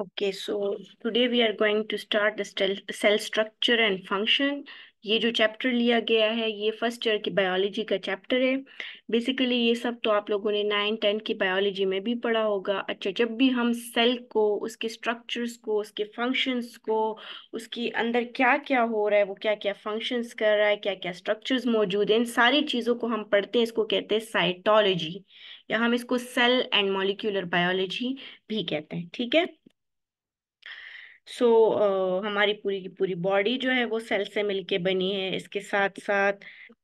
Okay so today we are going to start the cell structure and function ये जो chapter लिया गया है ये फर्स्ट ईयर की बायोलॉजी का चैप्टर है बेसिकली ये सब तो आप लोगों ने नाइन टेन की बायोलॉजी में भी पढ़ा होगा अच्छा जब भी हम सेल को उसके स्ट्रक्चर्स को उसके फंक्शंस को उसके अंदर क्या क्या हो रहा है वो क्या क्या फंक्शंस कर रहा है क्या क्या स्ट्रक्चर्स मौजूद हैं इन सारी चीज़ों को हम पढ़ते हैं इसको कहते हैं साइटोलॉजी या हम इसको सेल एंड मोलिकुलर बायोलॉजी भी कहते हैं ठीक है सो so, uh, हमारी पूरी की पूरी बॉडी जो है वो सेल से मिलके बनी है इसके साथ साथ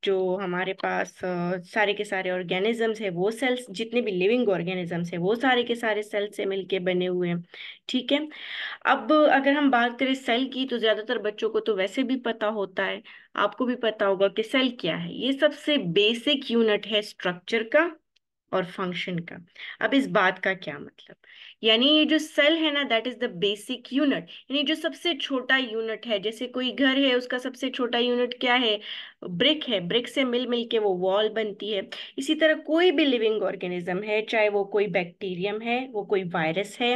जो हमारे पास uh, सारे के सारे ऑर्गेनिजम्स है वो सेल्स जितने भी लिविंग ऑर्गेनिजम्स है वो सारे के सारे सेल से मिलके बने हुए हैं ठीक है अब अगर हम बात करें सेल की तो ज़्यादातर बच्चों को तो वैसे भी पता होता है आपको भी पता होगा कि सेल क्या है ये सबसे बेसिक यूनिट है स्ट्रक्चर का और फंक्शन का अब इस बात का क्या मतलब यानी ये जो सेल है ना that is the basic unit यानी जो सबसे छोटा यूनिट है जैसे कोई घर है उसका सबसे छोटा यूनिट क्या है ब्रिक है ब्रिक से मिल मिल के वो वॉल बनती है इसी तरह कोई भी लिविंग ऑर्गेनिज्म है चाहे वो कोई बैक्टीरियम है वो कोई वायरस है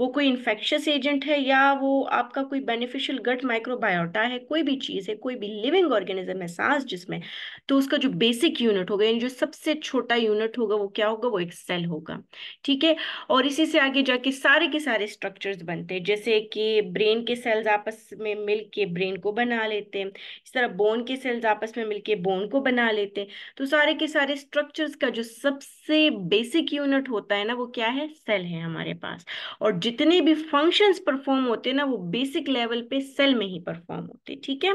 वो कोई इन्फेक्शस एजेंट है या वो आपका कोई बेनिफिशियल गट माइक्रोबायोटा है कोई भी चीज़ है कोई भी लिविंग ऑर्गेनिज्म है सांस जिसमें तो उसका जो बेसिक यूनिट होगा यानी जो सबसे छोटा यूनिट होगा वो क्या होगा वो एक सेल होगा ठीक है और इसी से आगे जाके सारे के सारे स्ट्रक्चर्स बनते हैं जैसे कि ब्रेन के सेल्स आपस में मिल के ब्रेन को बना लेते हैं इस तरह बोन के सेल्स आपस में मिल के बोन को बना लेते हैं तो सारे के सारे स्ट्रक्चर्स का जो सबसे बेसिक यूनिट होता है ना वो क्या है सेल है हमारे पास और जितने भी फंक्शंस परफॉर्म होते हैं ना वो बेसिक लेवल पे सेल में ही परफॉर्म होते ठीक है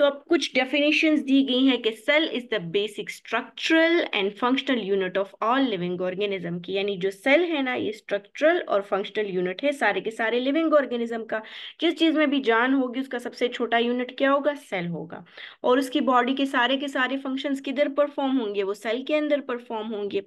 तो अब कुछ डेफिनेशन दी गई हैं कि cell is the basic structural and functional unit of all living organism की यानी जो सेल है ना ये स्ट्रक्चरल और फंक्शनल यूनिट है सारे के सारे लिविंग ऑर्गेनिज्म का जिस चीज़ में भी जान होगी उसका सबसे छोटा यूनिट क्या होगा सेल होगा और उसकी बॉडी के सारे के सारे फंक्शन किधर परफॉर्म होंगे वो सेल के अंदर परफॉर्म होंगे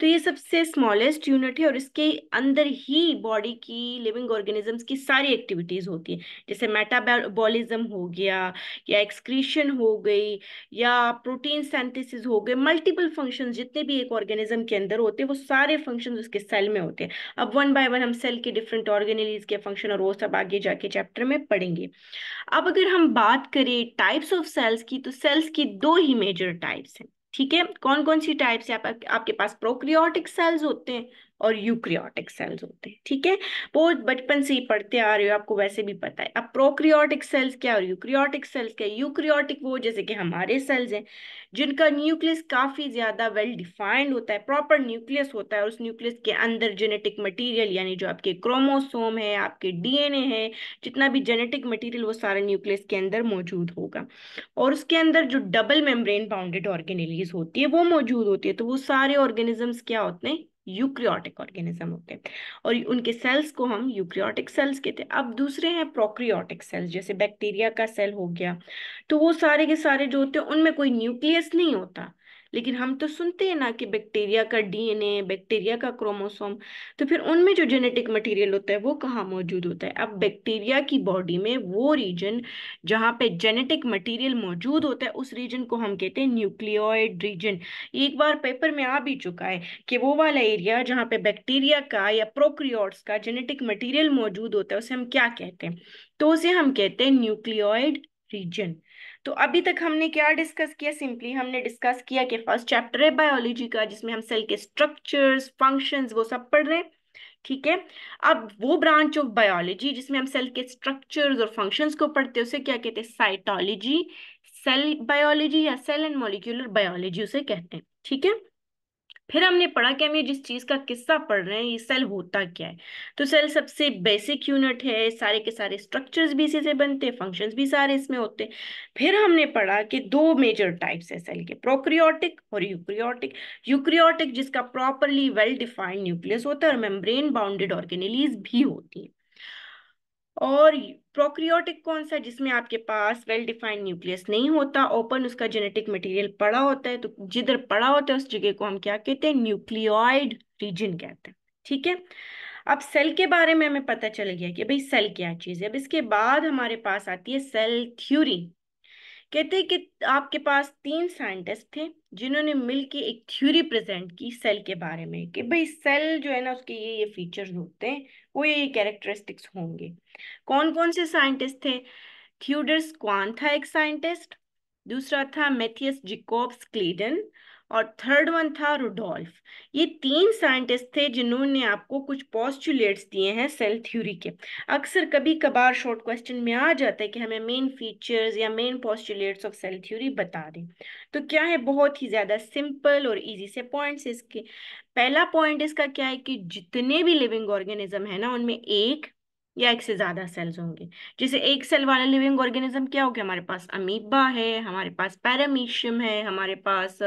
तो ये सबसे स्मॉलेस्ट यूनिट है और इसके अंदर ही बॉडी की लिविंग ऑर्गेनिजम्स की सारी एक्टिविटीज़ होती है जैसे मेटाबॉलिज्म हो गया या एक्सक्रीशन हो गई या प्रोटीन सेंथेसिस हो गए मल्टीपल फंक्शन जितने भी एक ऑर्गेनिज्म के अंदर होते हैं वो सारे फंक्शन उसके सेल में होते हैं अब वन बाय वन हम सेल के डिफरेंट ऑर्गेनिज के फंक्शन और वो सब आगे जाके चैप्टर में पढ़ेंगे अब अगर हम बात करें टाइप्स ऑफ सेल्स की तो सेल्स की दो ही मेजर टाइप्स हैं ठीक है कौन कौन सी टाइप्स है आप, आपके पास प्रोक्रियोटिक सेल्स होते हैं और यूक्रियाटिक सेल्स होते हैं ठीक है वो बचपन से ही पढ़ते आ रहे हो आपको वैसे भी पता है अब प्रोक्रियाटिक सेल्स क्या और यूक्रियाटिक सेल्स क्या यूक्रियाटिक वो जैसे कि हमारे सेल्स हैं जिनका न्यूक्लियस काफी ज्यादा वेल डिफाइंड होता है प्रॉपर न्यूक्लियस होता है उस न्यूक्लियस के अंदर जेनेटिक मटीरियल यानी जो आपके क्रोमोसोम है आपके डीएनए है जितना भी जेनेटिक मटीरियल वो सारा न्यूक्लियस के अंदर मौजूद होगा और उसके अंदर जो डबल मेम्ब्रेन बाउंडेड ऑर्गेनिलीज होती है वो मौजूद होती है तो वो सारे ऑर्गेनिजम्स क्या होते हैं यूक्रियोटिक ऑर्गेनिज्म होते हैं और उनके सेल्स को हम यूक्रियोटिक सेल्स कहते हैं अब दूसरे हैं प्रोक्रियोटिक सेल्स जैसे बैक्टीरिया का सेल हो गया तो वो सारे के सारे जो होते हैं उनमें कोई न्यूक्लियस नहीं होता लेकिन हम तो सुनते हैं ना कि बैक्टीरिया का डीएनए बैक्टीरिया का क्रोमोसोम तो फिर उनमें जो जेनेटिक मटेरियल होता है वो कहाँ मौजूद होता है अब बैक्टीरिया की बॉडी में वो रीजन जहाँ पे जेनेटिक मटेरियल मौजूद होता है उस रीजन को हम कहते हैं न्यूक्लियोइड रीजन एक बार पेपर में आ भी चुका है कि वो वाला एरिया जहाँ पे बैक्टीरिया का या प्रोक्रियोड्स का जेनेटिक मटीरियल मौजूद होता है उसे हम क्या कहते हैं तो उसे हम कहते हैं न्यूक्लियोइड रीजन तो अभी तक हमने क्या डिस्कस किया सिंपली हमने डिस्कस किया कि फर्स्ट चैप्टर है बायोलॉजी का जिसमें हम सेल के स्ट्रक्चर्स फंक्शंस वो सब पढ़ रहे हैं ठीक है अब वो ब्रांच ऑफ बायोलॉजी जिसमें हम सेल के स्ट्रक्चर्स और फंक्शंस को पढ़ते हैं उसे क्या कहते हैं साइटोलॉजी सेल बायोलॉजी या सेल एंड मॉलिक्यूलर बायोलॉजी उसे कहते हैं ठीक है फिर हमने पढ़ा कि हम ये जिस चीज़ का किस्सा पढ़ रहे हैं ये सेल होता क्या है तो सेल सबसे बेसिक यूनिट है सारे के सारे स्ट्रक्चर्स भी इसी से बनते हैं फंक्शंस भी सारे इसमें होते हैं फिर हमने पढ़ा कि दो मेजर टाइप्स है सेल के प्रोक्रियोटिक और यूक्रियोटिक यूक्रियोटिक जिसका प्रॉपरली वेल डिफाइंड न्यूक्लियस होता है और मेम्ब्रेन बाउंडेड ऑर्गेनिलीज भी होती है और प्रोक्रियोटिक कौन सा जिसमें आपके पास वेल डिफाइंड न्यूक्लियस नहीं होता ओपन उसका जेनेटिक मटेरियल पड़ा होता है तो जिधर पड़ा होता है उस जगह को हम क्या कहते हैं न्यूक्लियोइड रीजन कहते हैं ठीक है अब सेल के बारे में हमें पता चल गया कि भाई सेल क्या चीज़ है अब इसके बाद हमारे पास आती है सेल थ्योरी कहते हैं कि आपके पास तीन साइंटिस्ट थे जिन्होंने के एक थ्योरी प्रेजेंट की सेल के बारे में कि भाई सेल जो है ना उसके ये ये फीचर्स होते हैं वो ये कैरेक्टरिस्टिक्स होंगे कौन कौन से साइंटिस्ट थे थियोडर्स क्वान था एक साइंटिस्ट दूसरा था मैथियस जिकोब्स क्लीडन और थर्ड वन था रुडोल्फ ये तीन साइंटिस्ट थे जिन्होंने आपको कुछ पॉस्टुलेट्स दिए हैं सेल थ्योरी के अक्सर कभी कभार शॉर्ट क्वेश्चन में आ जाता है कि हमें मेन फीचर्स या main postulates of cell theory बता दें तो क्या है बहुत ही ज़्यादा सिंपल और ईजी से पॉइंट्स इसके पहला पॉइंट इसका क्या है कि जितने भी लिविंग ऑर्गेनिज्म है ना उनमें एक या एक से ज्यादा सेल्स होंगे जैसे एक सेल वाला लिविंग ऑर्गेनिज्म क्या हो गया हमारे पास अमीबा है हमारे पास पैरामीशियम है हमारे पास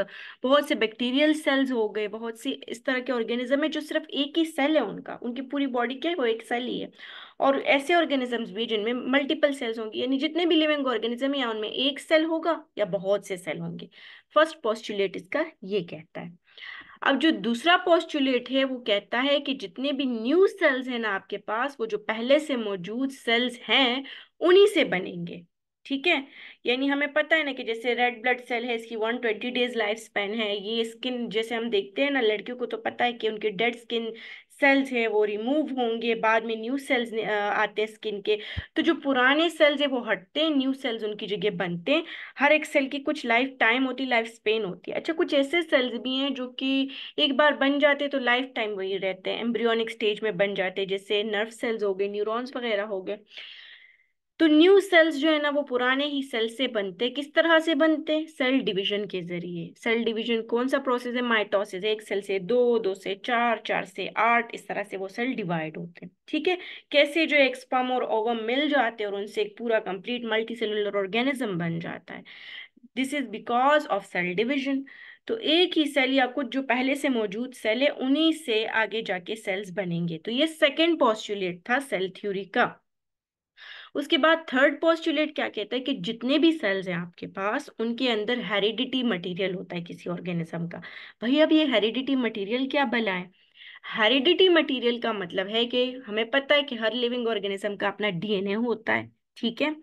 बहुत से बैक्टीरियल सेल्स हो गए बहुत सी इस तरह के ऑर्गेनिज्म है जो सिर्फ एक ही सेल है उनका उनकी पूरी बॉडी क्या है वो एक सेल ही है और ऐसे ऑर्गेनिजम्स भी जिनमें मल्टीपल सेल्स होंगी यानी जितने भी लिविंग ऑर्गेनिज्म है या उनमें एक सेल होगा या बहुत से सेल होंगे फर्स्ट पॉस्टुलेट इसका ये कहता है अब जो दूसरा पोस्टुलेट है वो कहता है कि जितने भी न्यू सेल्स हैं ना आपके पास वो जो पहले से मौजूद सेल्स हैं उन्हीं से बनेंगे ठीक है यानी हमें पता है ना कि जैसे रेड ब्लड सेल है इसकी 120 डेज लाइफ स्पेन है ये स्किन जैसे हम देखते हैं ना लड़कियों को तो पता है कि उनकी डेड स्किन सेल्स हैं वो रिमूव होंगे बाद में न्यू सेल्स आते हैं स्किन के तो जो पुराने सेल्स हैं वो हटते हैं न्यू सेल्स उनकी जगह बनते हैं हर एक सेल की कुछ लाइफ टाइम होती है लाइफ स्पेन होती है अच्छा कुछ ऐसे सेल्स भी हैं जो कि एक बार बन जाते हैं तो लाइफ टाइम वही रहते हैं एम्ब्रियोनिक स्टेज में बन जाते हैं जैसे नर्व सेल्स हो गए न्यूरॉन्स वगैरह हो गए तो न्यू सेल्स जो है ना वो पुराने ही सेल से बनते किस तरह से बनते सेल डिवीजन के जरिए सेल डिवीजन कौन सा प्रोसेस है माइटोसिस एक सेल से दो दो से चार चार से आठ इस तरह से वो सेल डिवाइड होते हैं ठीक है कैसे जो एक्सपम और ओवम मिल जाते हैं और उनसे एक पूरा कंप्लीट मल्टी सेलुलर ऑर्गेनिज्म बन जाता है this is because of cell division तो एक ही सेल या कुछ जो पहले से मौजूद सेल है उन्हीं से आगे जाके सेल्स बनेंगे तो ये सेकेंड पॉस्टुलेट था सेल थ्योरी का उसके बाद थर्ड पोस्टुलेट क्या कहता है कि जितने भी सेल्स हैं आपके पास उनके अंदर हेरिडिटी मटेरियल होता है किसी ऑर्गेनिज्म का भाई अब ये हेरिडिटी मटेरियल क्या भला है हेरिडिटी मटेरियल का मतलब है कि हमें पता है कि हर लिविंग ऑर्गेनिज्म का अपना डीएनए होता है ठीक है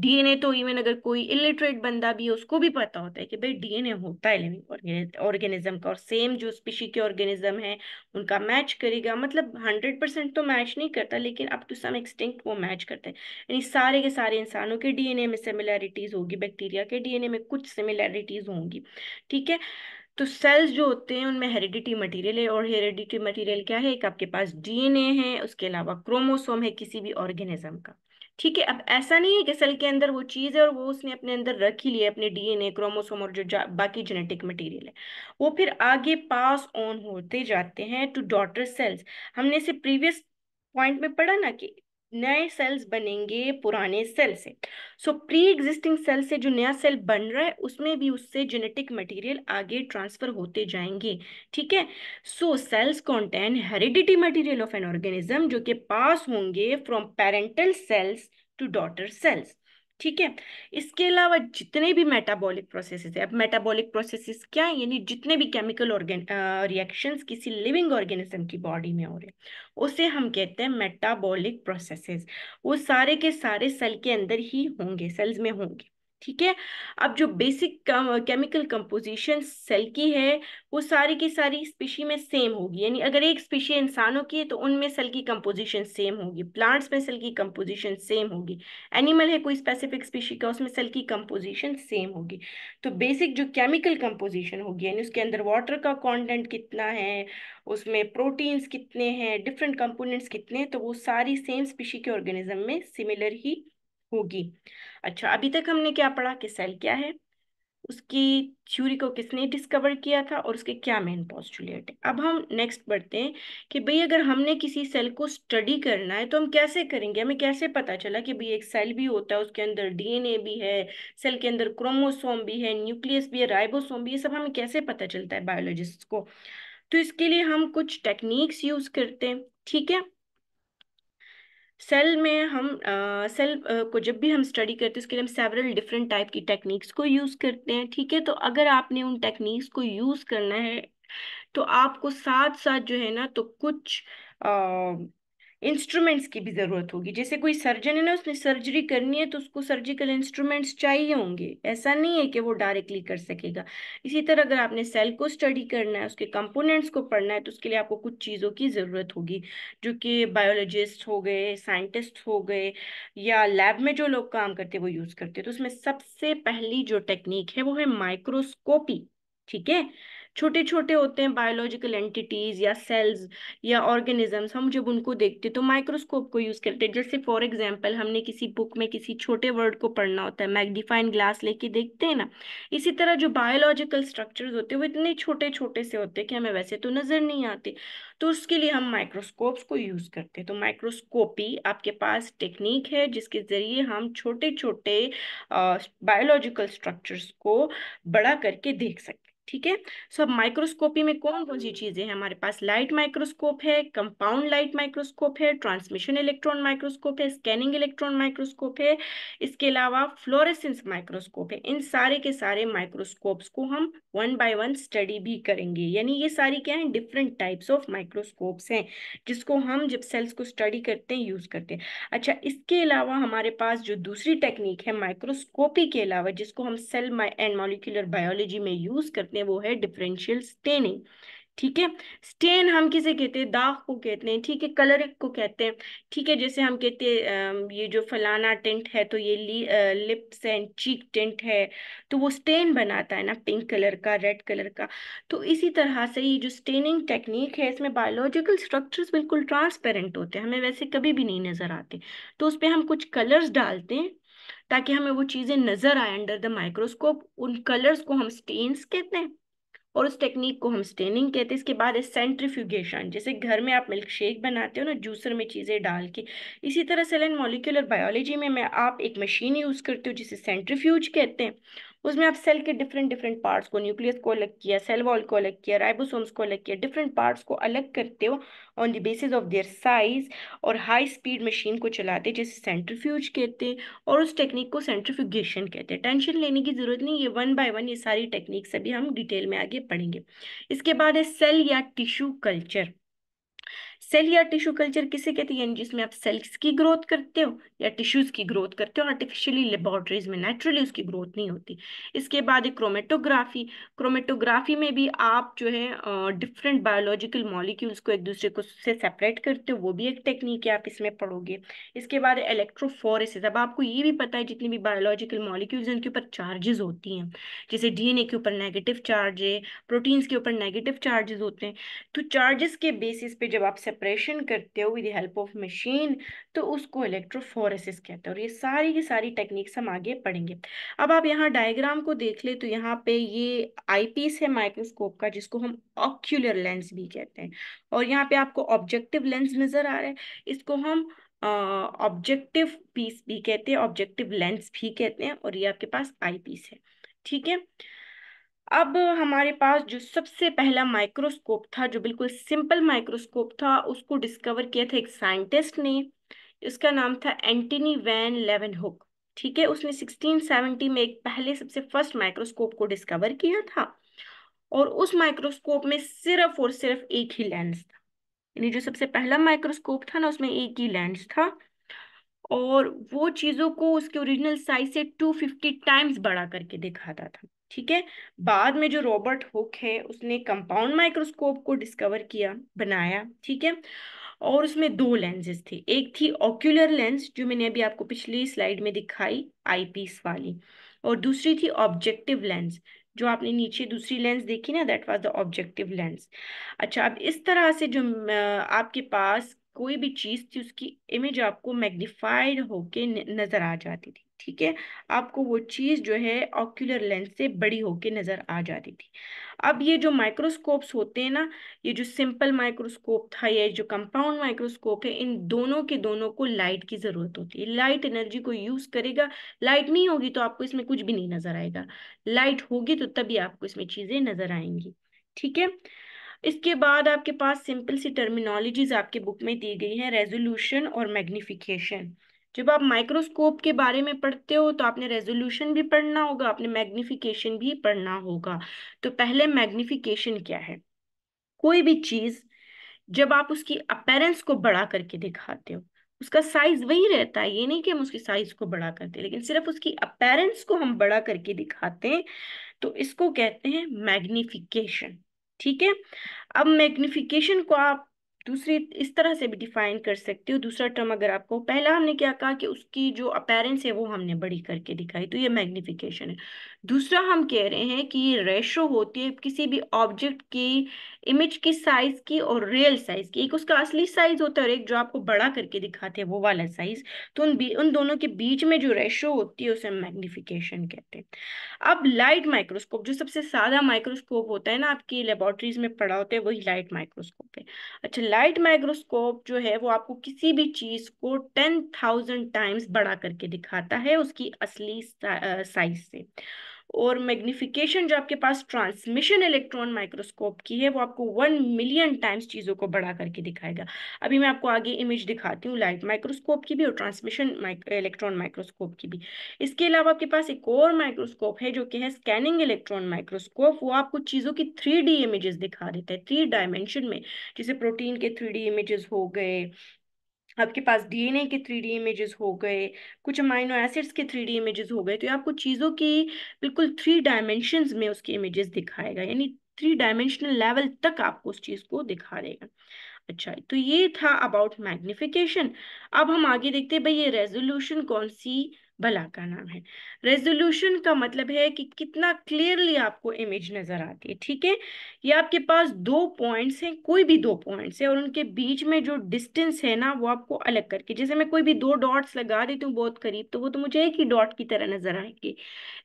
डीएनए तो इवन अगर कोई इलिटरेट बंदा भी है उसको भी पता होता है कि भाई डीएनए होता है लिविंग ऑर्गेनिज्म का और सेम जो स्पीशी के ऑर्गेनिज्म है उनका मैच करेगा मतलब हंड्रेड परसेंट तो मैच नहीं करता लेकिन अब टू सम एक्सटेंट वो मैच करते हैं यानी सारे के सारे इंसानों के डीएनए में सिमिलैरिटीज होगी बैक्टीरिया के डीएनए में कुछ सिमिलैरिटीज होंगी ठीक है तो सेल्स जो होते हैं उनमें हेरिडिटी मटेरियल है और हेरिडिटी मटेरियल क्या है एक आपके पास डीएनए है उसके अलावा क्रोमोसोम है किसी भी ऑर्गेनिज्म का ठीक है अब ऐसा नहीं है कि सेल के अंदर वो चीज़ है और वो उसने अपने अंदर रख ही लिया अपने डीएनए क्रोमोसोम और जो बाकी जेनेटिक मटेरियल है वो फिर आगे पास ऑन होते जाते हैं टू डॉटर सेल्स हमने इसे प्रीवियस पॉइंट में पढ़ा ना कि नए सेल्स बनेंगे पुराने सेल से सो प्री एग्जिस्टिंग सेल से जो नया सेल बन रहा है उसमें भी उससे जेनेटिक मटेरियल आगे ट्रांसफर होते जाएंगे ठीक है so cells contain heredity material of an organism जो कि पास होंगे from parental cells to daughter cells ठीक है इसके अलावा जितने भी मेटाबॉलिक प्रोसेसेस है अब मेटाबॉलिक प्रोसेसेस क्या है यानी जितने भी केमिकल ऑर्गेन रिएक्शंस किसी लिविंग ऑर्गेनिज्म की बॉडी में हो रहे हैं उसे हम कहते हैं मेटाबॉलिक प्रोसेसेस वो सारे के सारे सेल के अंदर ही होंगे सेल्स में होंगे ठीक है अब जो बेसिक केमिकल कंपोजिशन सेल की है वो सारी की सारी स्पीशी में सेम होगी यानी अगर एक स्पीशी इंसानों की है तो उनमें सेल की कंपोजिशन सेम होगी प्लांट्स में सेल की कंपोजिशन सेम होगी एनिमल है कोई स्पेसिफिक स्पीशी का उसमें सेल की कंपोजिशन सेम होगी तो बेसिक जो केमिकल कंपोजिशन होगी यानी उसके अंदर वाटर का कॉन्टेंट कितना है उसमें प्रोटीन्स कितने हैं डिफरेंट कंपोनेंट्स कितने हैं तो वो सारी सेम स्पीशी के ऑर्गेनिज्म में सिमिलर ही होगी अच्छा अभी तक हमने क्या पढ़ा कि सेल क्या है उसकी थ्यूरी को किसने डिस्कवर किया था और उसके क्या मेन पॉस्टुलेट है अब हम नेक्स्ट बढ़ते हैं कि भाई अगर हमने किसी सेल को स्टडी करना है तो हम कैसे करेंगे हमें कैसे पता चला कि भाई एक सेल भी होता है उसके अंदर डीएनए भी है सेल के अंदर क्रोमोसोम भी है न्यूक्लियस भी है राइबोसोम भी ये सब हमें कैसे पता चलता है बायोलॉजिस्ट को तो इसके लिए हम कुछ टेक्निक्स यूज करते हैं ठीक है सेल में हम सेल uh, uh, को जब भी हम स्टडी करते हैं उसके लिए हम सेवरल डिफरेंट टाइप की टेक्निक्स को यूज़ करते हैं ठीक है तो अगर आपने उन टेक्निक्स को यूज़ करना है तो आपको साथ साथ जो है ना तो कुछ uh, इंस्ट्रूमेंट्स की भी ज़रूरत होगी जैसे कोई सर्जन है ना उसने सर्जरी करनी है तो उसको सर्जिकल इंस्ट्रूमेंट्स चाहिए होंगे ऐसा नहीं है कि वो डायरेक्टली कर सकेगा इसी तरह अगर आपने सेल को स्टडी करना है उसके कंपोनेंट्स को पढ़ना है तो उसके लिए आपको कुछ चीज़ों की ज़रूरत होगी जो कि बायोलॉजिस्ट हो गए साइंटिस्ट हो गए या लैब में जो लोग काम करते हैं वो यूज़ करते तो उसमें सबसे पहली जो टेक्निक है वो है माइक्रोस्कोपी ठीक है छोटे छोटे होते हैं बायोलॉजिकल एंटिटीज या सेल्स या ऑर्गेनिजम्स हम जब उनको देखते तो माइक्रोस्कोप को यूज़ करते हैं जैसे फॉर एग्जाम्पल हमने किसी बुक में किसी छोटे वर्ड को पढ़ना होता है मैग्नीफाइन ग्लास लेके देखते हैं ना इसी तरह जो बायोलॉजिकल स्ट्रक्चर्स होते हैं वो इतने छोटे छोटे से होते हैं कि हमें वैसे तो नज़र नहीं आते तो उसके लिए हम माइक्रोस्कोप्स को यूज़ करते हैं तो माइक्रोस्कोपी आपके पास टेक्निक है जिसके ज़रिए हम छोटे छोटे बायोलॉजिकल स्ट्रक्चर्स को बड़ा करके देख सकते ठीक है सो अब माइक्रोस्कोपी में कौन कौन सी हम्म। चीजें हैं हमारे पास लाइट माइक्रोस्कोप है कंपाउंड लाइट माइक्रोस्कोप है ट्रांसमिशन इलेक्ट्रॉन माइक्रोस्कोप है स्कैनिंग इलेक्ट्रॉन माइक्रोस्कोप है इसके अलावा फ्लोरेसेंस माइक्रोस्कोप है इन सारे के सारे माइक्रोस्कोप्स को हम वन बाय वन स्टडी भी करेंगे यानी ये सारी क्या है डिफरेंट टाइप्स ऑफ माइक्रोस्कोप्स हैं जिसको हम जब सेल्स को स्टडी करते हैं यूज करते हैं अच्छा इसके अलावा हमारे पास जो दूसरी टेक्निक है माइक्रोस्कोपी के अलावा जिसको हम सेल एंड मोलिकुलर बायोलॉजी में यूज करते हैं हैं वो है डिफरेंशियल स्टेनिंग ठीक है स्टेन हम किसे कहते हैं दाग को कहते हैं ठीक है कलरिक को कहते हैं ठीक है जैसे हम कहते हैं ये जो फलाना टेंट है तो ये ली लिप्स एंड चीक टेंट है तो वो स्टेन बनाता है ना पिंक कलर का रेड कलर का तो इसी तरह से ये जो स्टेनिंग टेक्निक है इसमें बायोलॉजिकल स्ट्रक्चर्स बिल्कुल ट्रांसपेरेंट होते हैं हमें वैसे कभी भी नहीं नज़र आते तो उस पर हम कुछ कलर्स डालते हैं ताकि हमें वो चीज़ें नज़र आए अंडर द माइक्रोस्कोप उन कलर्स को हम स्टेन्स कहते हैं और उस टेक्निक को हम स्टेनिंग कहते हैं इसके बाद है सेंट्रीफ्यूगेशन जैसे घर में आप मिल्क शेक बनाते हो ना जूसर में चीज़ें डाल के इसी तरह सेलेन मोलिकुलर मॉलिकुलर बायोलॉजी में मैं आप एक मशीन यूज़ करते हो जिसे सेंट्रीफ्यूज कहते हैं उसमें आप सेल के डिफरेंट डिफरेंट पार्ट्स को न्यूक्लियस को अलग किया सेल वॉल को अलग किया राइबोसोम्स को अलग किया डिफरेंट पार्ट्स को अलग करते हो on the basis of their size और हाई स्पीड मशीन को चलाते जैसे सेंट्रीफ्यूज कहते हैं और उस टेक्निक को सेंट्रीफ्यूगेशन कहते हैं टेंशन लेने की ज़रूरत नहीं ये वन बाय वन ये सारी टेक्निक्स अभी हम डिटेल में आगे पढ़ेंगे इसके बाद है सेल या टिश्यू कल्चर सेल या टिश्यू कल्चर किसे कहते हैं जिसमें आप सेल्स की ग्रोथ करते हो या टिश्यूज की ग्रोथ करते हो आर्टिफिशियली लेबोरेटरीज में नेचुरली उसकी ग्रोथ नहीं होती इसके बाद एक क्रोमेटोग्राफी क्रोमेटोग्राफी में भी आप जो है डिफरेंट बायोलॉजिकल मॉलिक्यूल्स को एक दूसरे को से सेपरेट करते हो वो भी एक टेक्निक है आप इसमें पढ़ोगे इसके बाद इलेक्ट्रोफोरेसिस अब आपको ये भी पता है जितनी भी बायोलॉजिकल मॉलिक्यूल्स हैं उनके ऊपर चार्जेस होती हैं जैसे डीएनए के ऊपर नेगेटिव चार्ज है प्रोटीन्स के ऊपर नेगेटिव चार्जेस होते हैं तो चार्जेस के बेसिस पे जब आप सेपरेशन करते हो विद हेल्प ऑफ मशीन तो उसको इलेक्ट्रोफोरेसिस कहते हैं और ये सारी की सारी टेक्निक्स हम आगे पढ़ेंगे अब आप यहाँ डायग्राम को देख ले तो यहाँ पे ये आईपीस है माइक्रोस्कोप का जिसको हम ऑक्यूलर लेंस भी कहते हैं और यहाँ पे आपको ऑब्जेक्टिव लेंस नजर आ रहा है इसको हम ऑब्जेक्टिव पीस भी कहते हैं ऑब्जेक्टिव लेंस भी कहते हैं और ये आपके पास आई पीस है ठीक है अब हमारे पास जो सबसे पहला माइक्रोस्कोप था जो बिल्कुल सिंपल माइक्रोस्कोप था उसको डिस्कवर किया था एक साइंटिस्ट ने इसका नाम था एंटनी वैन लेवन हुक ठीक है उसने 1670 में एक पहले सबसे फर्स्ट माइक्रोस्कोप को डिस्कवर किया था और उस माइक्रोस्कोप में सिर्फ और सिर्फ एक ही लेंस था यानी जो सबसे पहला माइक्रोस्कोप था ना उसमें एक ही लेंस था और वो चीज़ों को उसके ओरिजिनल साइज से 250 टाइम्स बड़ा करके दिखाता था ठीक है बाद में जो रॉबर्ट हुक है उसने कंपाउंड माइक्रोस्कोप को डिस्कवर किया बनाया ठीक है और उसमें दो लेंसेज थे एक थी ऑक्यूलर लेंस जो मैंने अभी आपको पिछली स्लाइड में दिखाई आईपीस वाली और दूसरी थी ऑब्जेक्टिव लेंस जो आपने नीचे दूसरी लेंस देखी ना that was the objective lens अच्छा अब इस तरह से जो आपके पास कोई भी चीज़ थी उसकी इमेज आपको मैग्नीफाइड होके नज़र आ जाती थी ठीक है आपको वो चीज़ जो है ऑक्यूलर लेंस से बड़ी होके नज़र आ जाती थी अब ये जो माइक्रोस्कोप्स होते हैं ना ये जो सिंपल माइक्रोस्कोप था या जो कंपाउंड माइक्रोस्कोप है इन दोनों के दोनों को लाइट की ज़रूरत होती है लाइट एनर्जी को यूज़ करेगा लाइट नहीं होगी तो आपको इसमें कुछ भी नहीं नज़र आएगा लाइट होगी तो तभी आपको इसमें चीज़ें नज़र आएंगी ठीक है इसके बाद आपके पास सिंपल सी टर्मिनोलॉजीज आपके बुक में दी गई हैं रेजोल्यूशन और मैग्निफिकेशन जब आप माइक्रोस्कोप के बारे में पढ़ते हो तो आपने रेजोल्यूशन भी पढ़ना होगा आपने मैग्निफिकेशन भी पढ़ना होगा तो पहले मैग्निफिकेशन क्या है कोई भी चीज जब आप उसकी अपेरेंस को बड़ा करके दिखाते हो उसका साइज वही रहता है ये नहीं कि हम उसकी साइज को बड़ा करते लेकिन सिर्फ उसकी अपेरेंस को हम बड़ा करके दिखाते हैं तो इसको कहते हैं मैग्निफिकेशन ठीक है अब मैग्निफिकेशन को आप दूसरी इस तरह से भी डिफाइन कर सकते हो दूसरा टर्म अगर आपको पहला हमने क्या कहा कि उसकी जो अपेरेंस है वो हमने बड़ी करके दिखाई तो ये मैग्निफिकेशन है दूसरा हम कह रहे हैं कि ये रेशो होती है किसी भी ऑब्जेक्ट की इमेज की साइज की और रियल साइज की एक उसका असली साइज होता है और एक जो आपको बड़ा करके दिखाते हैं वो वाला साइज तो उन उन दोनों के बीच में जो रेशो होती है उसे मैग्निफिकेशन कहते हैं अब लाइट माइक्रोस्कोप जो सबसे सादा माइक्रोस्कोप होता है ना आपकी लेबोरेटरीज में पड़ा होता है वही लाइट माइक्रोस्कोप है अच्छा लाइट माइक्रोस्कोप जो है वो आपको किसी भी चीज को टेन थाउजेंड टाइम्स बड़ा करके दिखाता है उसकी असली साइज से और मैग्निफिकेशन जो आपके पास ट्रांसमिशन इलेक्ट्रॉन माइक्रोस्कोप की है वो आपको वन मिलियन टाइम्स चीज़ों को बढ़ा करके दिखाएगा अभी मैं आपको आगे इमेज दिखाती हूँ लाइट माइक्रोस्कोप की भी और ट्रांसमिशन इलेक्ट्रॉन माइक्रोस्कोप की भी इसके अलावा आपके पास एक और माइक्रोस्कोप है जो कि है स्कैनिंग इलेक्ट्रॉन माइक्रोस्कोप वो आपको चीज़ों की थ्री इमेजेस दिखा देता है थ्री डायमेंशन में जैसे प्रोटीन के थ्री इमेजेस हो गए आपके पास डीएनए के थ्री डी इमेजेस हो गए कुछ अमाइनो एसिड्स के थ्री डी इमेजेस हो गए तो ये आपको चीज़ों की बिल्कुल थ्री डायमेंशन में उसके इमेजेस दिखाएगा यानी थ्री डायमेंशनल लेवल तक आपको उस चीज़ को दिखा देगा अच्छा तो ये था अबाउट मैग्निफिकेशन अब हम आगे देखते हैं भाई ये रेजोल्यूशन कौन सी भला का नाम है रेजोल्यूशन का मतलब है कि कितना क्लियरली आपको इमेज नजर आती है ठीक है ये आपके पास दो पॉइंट्स हैं कोई भी दो पॉइंट्स है और उनके बीच में जो डिस्टेंस है ना वो आपको अलग करके जैसे मैं कोई भी दो डॉट्स लगा देती हूँ बहुत करीब तो वो तो मुझे एक ही डॉट की तरह नजर आएंगे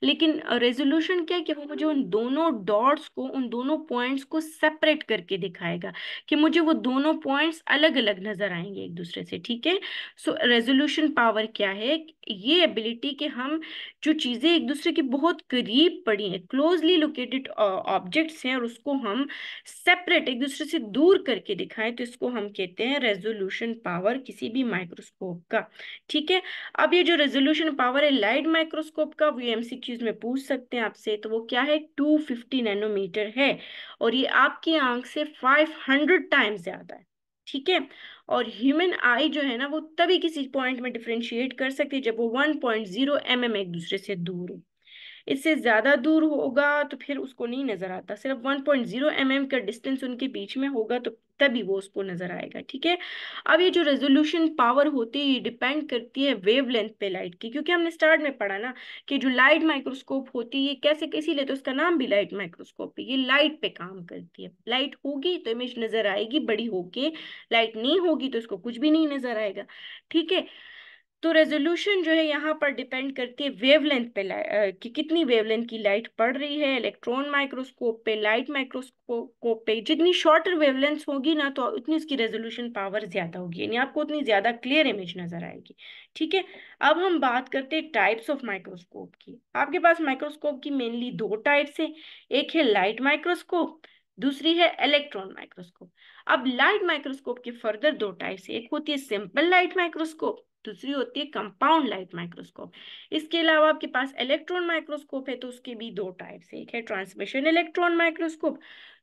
लेकिन रेजोल्यूशन क्या है कि वो मुझे उन दोनों डॉट्स को उन दोनों पॉइंट्स को सेपरेट करके दिखाएगा कि मुझे वो दोनों पॉइंट्स अलग अलग नजर आएंगे एक दूसरे से ठीक है सो रेजोल्यूशन पावर क्या है ये एबिलिटी पॉसिबिलिटी कि हम जो चीज़ें एक दूसरे के बहुत करीब पड़ी हैं क्लोजली लोकेटेड ऑब्जेक्ट्स हैं और उसको हम सेपरेट एक दूसरे से दूर करके दिखाएं तो इसको हम कहते हैं रेजोल्यूशन पावर किसी भी माइक्रोस्कोप का ठीक है अब ये जो रेजोल्यूशन पावर है लाइट माइक्रोस्कोप का वो एम में पूछ सकते हैं आपसे तो वो क्या है टू नैनोमीटर है और ये आपकी आंख से फाइव टाइम्स ज़्यादा है ठीक है और ह्यूमन आई जो है ना वो तभी किसी पॉइंट में डिफ्रेंशिएट कर सकती है जब वो 1.0 पॉइंट mm एक दूसरे से दूर हो इससे ज़्यादा दूर होगा तो फिर उसको नहीं नज़र आता सिर्फ 1.0 पॉइंट mm का डिस्टेंस उनके बीच में होगा तो तभी वो उसको नज़र आएगा ठीक है अब ये जो रेजोल्यूशन पावर होती है ये डिपेंड करती है वेव लेंथ पे लाइट की क्योंकि हमने स्टार्ट में पढ़ा ना कि जो लाइट माइक्रोस्कोप होती है कैसे कैसी ले तो उसका नाम भी लाइट माइक्रोस्कोप है ये लाइट पे काम करती है लाइट होगी तो इमेज नज़र आएगी बड़ी होके लाइट नहीं होगी तो उसको कुछ भी नहीं नज़र आएगा ठीक है तो रेजोल्यूशन जो है यहाँ पर डिपेंड करती है वेवलेंथ पे कि कितनी वेवलेंथ की लाइट पड़ रही है इलेक्ट्रॉन माइक्रोस्कोप पे लाइट माइक्रोस्कोप पे जितनी शॉर्टर वेवलेंथ होगी ना तो उतनी उसकी रेजोल्यूशन पावर ज्यादा होगी यानी आपको उतनी ज्यादा क्लियर इमेज नजर आएगी ठीक है अब हम बात करते हैं टाइप्स ऑफ माइक्रोस्कोप की आपके पास माइक्रोस्कोप की मेनली दो टाइप्स है एक है लाइट माइक्रोस्कोप दूसरी है इलेक्ट्रॉन माइक्रोस्कोप अब लाइट माइक्रोस्कोप के फर्दर दो टाइप्स एक होती है सिंपल लाइट माइक्रोस्कोप दूसरी होती है कंपाउंड लाइट माइक्रोस्कोप इसके अलावा आपके पास इलेक्ट्रॉन माइक्रोस्कोप है तो उसके भी दो टाइप्स एक है ट्रांसमिशन इलेक्ट्रॉन माइक्रोस्कोप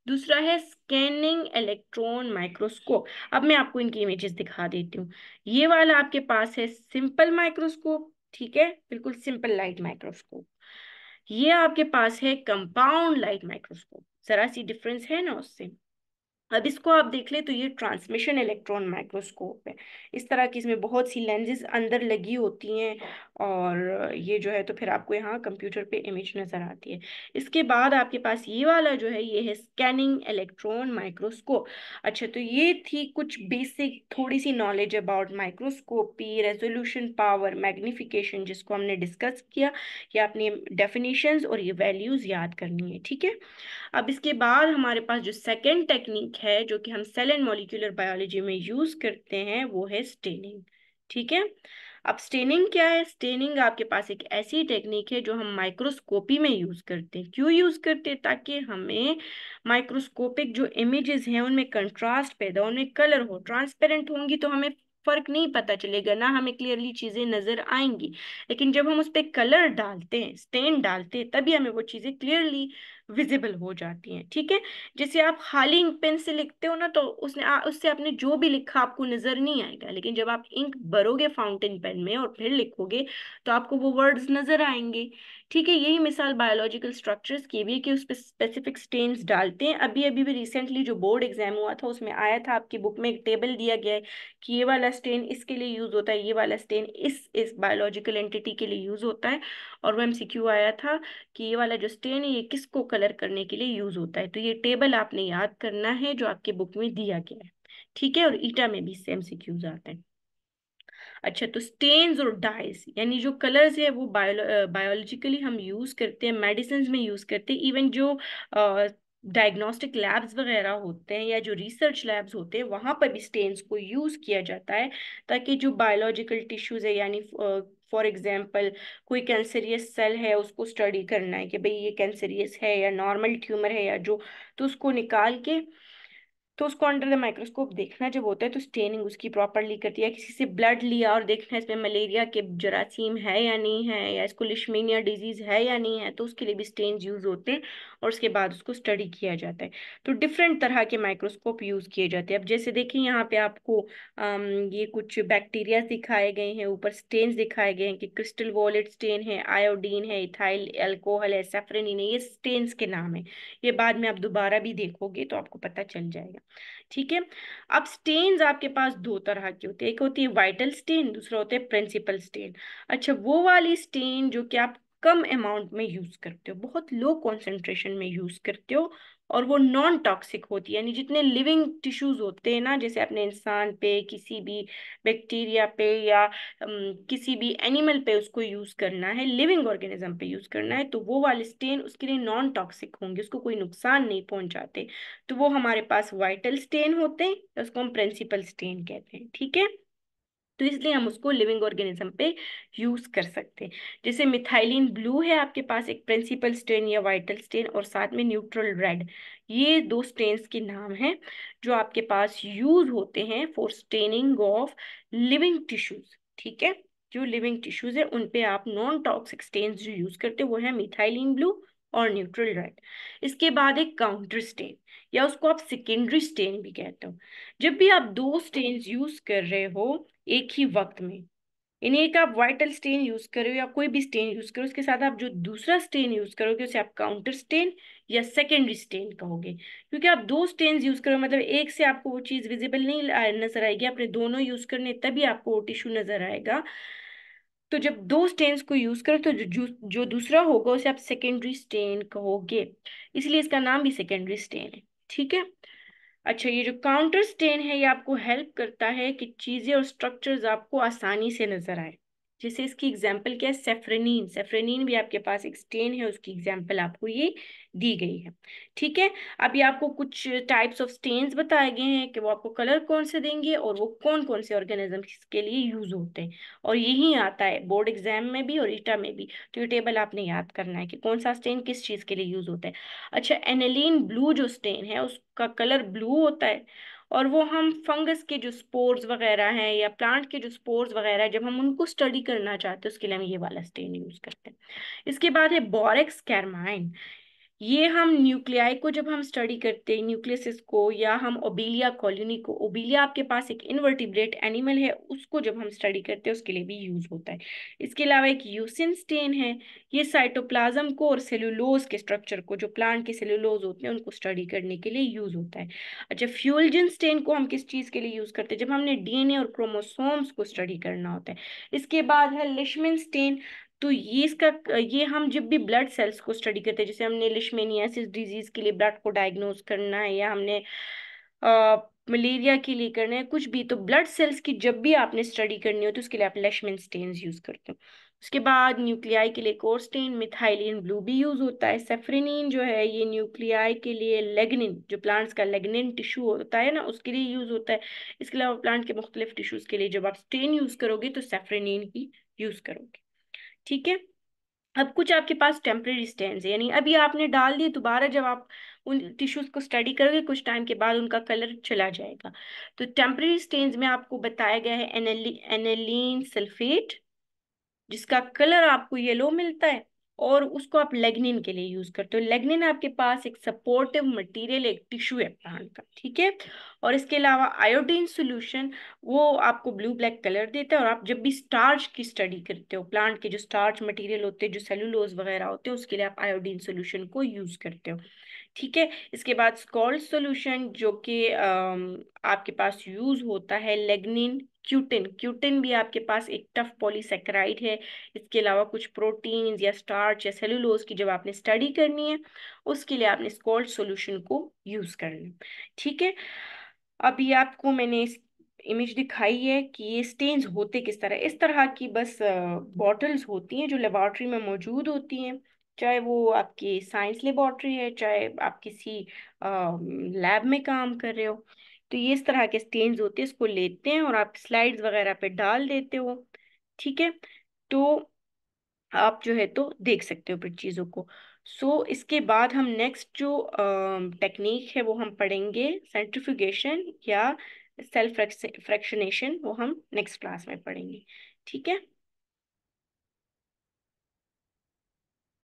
दूसरा है स्कैनिंग इलेक्ट्रॉन माइक्रोस्कोप अब मैं आपको इनकी इमेजेस दिखा देती हूँ ये वाला आपके पास है सिंपल माइक्रोस्कोप ठीक है बिल्कुल सिंपल लाइट माइक्रोस्कोप ये आपके पास है कंपाउंड लाइट माइक्रोस्कोप जरा सी डिफरेंस है ना उससे अब इसको आप देख ले तो ये ट्रांसमिशन इलेक्ट्रॉन माइक्रोस्कोप है इस तरह की इसमें बहुत सी लेंजेज अंदर लगी होती हैं और ये जो है तो फिर आपको यहाँ कंप्यूटर पे इमेज नज़र आती है इसके बाद आपके पास ये वाला जो है ये है स्कैनिंग इलेक्ट्रॉन माइक्रोस्कोप अच्छा तो ये थी कुछ बेसिक थोड़ी सी knowledge about microscopy resolution power magnification जिसको हमने डिस्कस किया कि आपने डेफिनेशन और ये वैल्यूज़ याद करनी है ठीक है अब इसके बाद हमारे पास जो सेकेंड टेक्निक है जो कि हम सेल एंड मॉलिक्यूलर बायोलॉजी में यूज करते हैं वो है स्टेनिंग ठीक है अब स्टेनिंग क्या है स्टेनिंग आपके पास एक ऐसी टेक्निक है जो हम माइक्रोस्कोपी में यूज करते हैं क्यों यूज करते हैं ताकि हमें माइक्रोस्कोपिक जो इमेजेस हैं उनमें कंट्रास्ट पैदा उनमें कलर हो ट्रांसपेरेंट होंगी तो हमें फर्क नहीं पता चलेगा ना हमें क्लियरली चीजें नजर आएंगी लेकिन जब हम उस पर कलर डालते हैं स्टेन डालते हैं तभी हमें वो चीजें क्लियरली विजिबल हो जाती हैं ठीक है जैसे आप खाली इंक पेन से लिखते हो ना तो उसने आ, उससे आपने जो भी लिखा आपको नजर नहीं आएगा लेकिन जब आप इंक भरोगे फाउंटेन पेन में और फिर लिखोगे तो आपको वो वर्ड्स नजर आएंगे ठीक है यही मिसाल बायोलॉजिकल स्ट्रक्चर्स की भी है कि उस पर स्पेसिफिक स्टेन्स डालते हैं अभी अभी भी रिसेंटली जो बोर्ड एग्जाम हुआ था उसमें आया था आपकी बुक में एक टेबल दिया गया है कि ये वाला स्टेन इसके लिए यूज़ होता है ये वाला स्टेन इस इस बायोलॉजिकल एंटिटी के लिए यूज़ होता है और वो एम आया था कि ये वाला जो स्टेन है ये किसको कलर करने के लिए यूज़ होता है तो ये टेबल आपने याद करना है जो आपके बुक में दिया गया है ठीक है और ईटा में भी सेम सिक्यूज आते हैं अच्छा तो स्टेन्स और डाइज यानी जो कलर्स है वो बायोलॉजिकली हम यूज करते हैं मेडिसिन में यूज करते हैं इवन जो डायग्नोस्टिक लैब्स वगैरह होते हैं या जो रिसर्च लैब्स होते हैं वहाँ पर भी स्टेन्स को यूज़ किया जाता है ताकि जो बायोलॉजिकल टिश्यूज़ है यानी फॉर एग्जाम्पल कोई कैंसरियस सेल है उसको स्टडी करना है कि भाई ये कैंसरियस है या नॉर्मल ट्यूमर है या जो तो उसको निकाल के तो उसको अंडर द माइक्रोस्कोप देखना जब होता है तो स्टेनिंग उसकी प्रॉपरली करती है किसी से ब्लड लिया और देखना इसमें मलेरिया के जरासीम है या नहीं है या इसको लिशमीनिया डिजीज है या नहीं है तो उसके लिए भी स्टेन यूज होते हैं और उसके बाद उसको स्टडी किया जाता है तो डिफरेंट तरह के माइक्रोस्कोप यूज किए जाते हैं अब जैसे देखिए यहाँ पे आपको ये कुछ बैक्टीरिया दिखाए गए हैं ऊपर स्टेन दिखाए गए हैं कि क्रिस्टल वॉलेट स्टेन है आयोडीन है इथाइल एल्कोहल है सेफरेनिन है ये स्टेन्स के नाम है ये बाद में आप दोबारा भी देखोगे तो आपको पता चल जाएगा ठीक है अब स्टेन्स आपके पास दो तरह की होती है एक होती है वाइटल स्टेन दूसरा होता है प्रिंसिपल स्टेन अच्छा वो वाली स्टेन जो कि आप कम अमाउंट में यूज करते हो बहुत लो कॉन्सेंट्रेशन में यूज करते हो और वो नॉन टॉक्सिक होती है यानी जितने लिविंग टिश्यूज होते हैं ना जैसे अपने इंसान पे किसी भी बैक्टीरिया पे या किसी भी एनिमल पे उसको यूज़ करना है लिविंग ऑर्गेनिज्म पे यूज़ करना है तो वो वाले स्टेन उसके लिए नॉन टॉक्सिक होंगे उसको कोई नुकसान नहीं पहुंचाते तो वो हमारे पास वाइटल स्टेन होते हैं उसको हम प्रिंसिपल स्टेन कहते हैं ठीक है तो इसलिए हम उसको लिविंग ऑर्गेनिज्म पे यूज कर सकते हैं जैसे मिथाइलिन ब्लू है आपके पास एक प्रिंसिपल स्टेन या वाइटल स्टेन और साथ में न्यूट्रल रेड ये दो स्ट्रेन्स के नाम हैं जो आपके पास यूज होते हैं for staining of living tissues ठीक है जो लिविंग टिश्यूज है उनपे आप नॉन टॉक्सिक स्टेन जो यूज करते हैं वो है मिथाइलिन ब्लू और न्यूट्रल रेड इसके बाद एक काउंटर स्टेन या उसको आप सेकेंडरी स्टेन भी कहते हो जब भी आप दो स्टेन यूज कर रहे हो एक ही वक्त में यानी एक आप वाइटल स्टेन यूज करो या कोई भी स्टेन यूज करो उसके साथ आप जो दूसरा स्टेन यूज करोगे उसे आप काउंटर स्टेन या सेकेंडरी स्टेन कहोगे क्योंकि आप दो स्टेन यूज करो मतलब एक से आपको वो चीज विजिबल नहीं नजर आएगी आपने दोनों यूज करने तभी आपको वो टिश्यू नजर आएगा तो जब दो स्टेन्स को यूज करो तो जो जो दूसरा होगा उसे आप सेकेंडरी स्टेन कहोगे इसलिए इसका नाम भी सेकेंडरी स्टेन है ठीक है अच्छा ये जो काउंटर स्टेन है ये आपको हेल्प करता है कि चीज़ें और स्ट्रक्चर्स आपको आसानी से नजर आए जैसे इसकी एग्जाम्पल क्या है सेफ्रेनिन सेफ्रेनिन भी आपके पास एक स्टेन है उसकी एग्जाम्पल आपको ये दी गई है ठीक है अभी आपको कुछ टाइप्स ऑफ स्टेन्स बताए गए हैं कि वो आपको कलर कौन से देंगे और वो कौन कौन से ऑर्गेनिज्म के लिए यूज होते हैं और यही आता है बोर्ड एग्जाम में भी और ईटा में भी तो ये टेबल आपने याद करना है कि कौन सा स्टेन किस चीज़ के लिए यूज होता है अच्छा एनेलिन ब्लू जो स्टेन है उसका कलर ब्लू होता है और वो हम फंगस के जो स्पोर्स वगैरह हैं या प्लांट के जो स्पोर्स वगैरह जब हम उनको स्टडी करना चाहते हैं उसके लिए हम ये वाला स्टेन यूज करते हैं इसके बाद है बोरेक्स कैरमाइन ये हम न्यूक्लियाई को जब हम स्टडी करते हैं न्यूक्लियसिस को या हम ओबीलिया कॉलोनी को ओबीलिया आपके पास एक इनवर्टिब्रेट एनिमल है उसको जब हम स्टडी करते हैं उसके लिए भी यूज होता है इसके अलावा एक यूसिन स्टेन है ये साइटोप्लाज्म को और सेलुलोज के स्ट्रक्चर को जो प्लांट के सेलुलोज होते हैं उनको स्टडी करने के लिए यूज होता है अच्छा फ्यूलजिन स्टेन को हम किस चीज के लिए यूज करते हैं जब हमने डीएनए और क्रोमोसोम्स को स्टडी करना होता है इसके बाद है लिशमिन स्टेन तो ये इसका ये हम जब भी ब्लड सेल्स को स्टडी करते हैं जैसे हमने लिशमेनियासिस डिजीज के लिए ब्लड को डायग्नोज करना है या हमने आ, मलेरिया के लिए करना है कुछ भी तो ब्लड सेल्स की जब भी आपने स्टडी करनी हो तो उसके लिए आप लेशमेन स्टेन यूज करते हो उसके बाद न्यूक्लियाई के लिए कोरस्टेन मिथाइलिन ब्लू भी यूज होता है सेफ्रेनिन जो है ये न्यूक्लियाई के लिए लेगनिन जो प्लांट्स का लेगनिन टिश्यू होता है ना उसके लिए यूज होता है इसके अलावा प्लांट के मुख्तलिफ टिश्यूज के लिए जब आप स्टेन यूज करोगे तो सेफ्रेनिन ही यूज करोगे ठीक है अब कुछ आपके पास टेम्प्रेरी स्टैंड है यानी अभी आपने डाल दिए दोबारा जब आप उन टिश्यूज को स्टडी करोगे कुछ टाइम के बाद उनका कलर चला जाएगा तो टेम्प्रेरी स्टेन्स में आपको बताया गया है एनेलिन सल्फेट जिसका कलर आपको येलो मिलता है और उसको आप लेग्निन के लिए यूज करते हो लेग्निन आपके पास एक सपोर्टिव मटेरियल एक टिश्यू है प्लांट का ठीक है और इसके अलावा आयोडीन सॉल्यूशन वो आपको ब्लू ब्लैक कलर देता है और आप जब भी स्टार्च की स्टडी करते हो प्लांट के जो स्टार्च मटेरियल होते हैं जो सेलुलोज वगैरह होते हैं उसके लिए आप आयोडीन सोल्यूशन को यूज करते हो ठीक है इसके बाद स्कॉल सोल्यूशन जो कि आपके पास यूज होता है लेग्निन क्यूटिन क्यूटिन भी आपके पास एक टफ पॉलीसेक्राइड है इसके अलावा कुछ प्रोटीन्स या स्टार्च या सेलुलोज की जब आपने स्टडी करनी है उसके लिए आपने स्कॉल्ड सॉल्यूशन को यूज़ करना ठीक है अभी आपको मैंने इमेज दिखाई है कि ये स्टेन्स होते किस तरह इस तरह की बस बॉटल्स होती हैं जो लेबॉर्ट्री में मौजूद होती हैं चाहे वो आपकी साइंस लेबॉर्ट्री है चाहे आप किसी लैब में काम कर रहे हो तो ये इस तरह के स्टेन्स होते हैं इसको लेते हैं और आप स्लाइड्स वगैरह पे डाल देते हो ठीक है तो आप जो है तो देख सकते हो फिर चीज़ों को सो so, इसके बाद हम नेक्स्ट जो टेक्निक है वो हम पढ़ेंगे सेंट्रिफिकेशन या सेल्फ फ्रैक्शनेशन वो हम नेक्स्ट क्लास में पढ़ेंगे ठीक है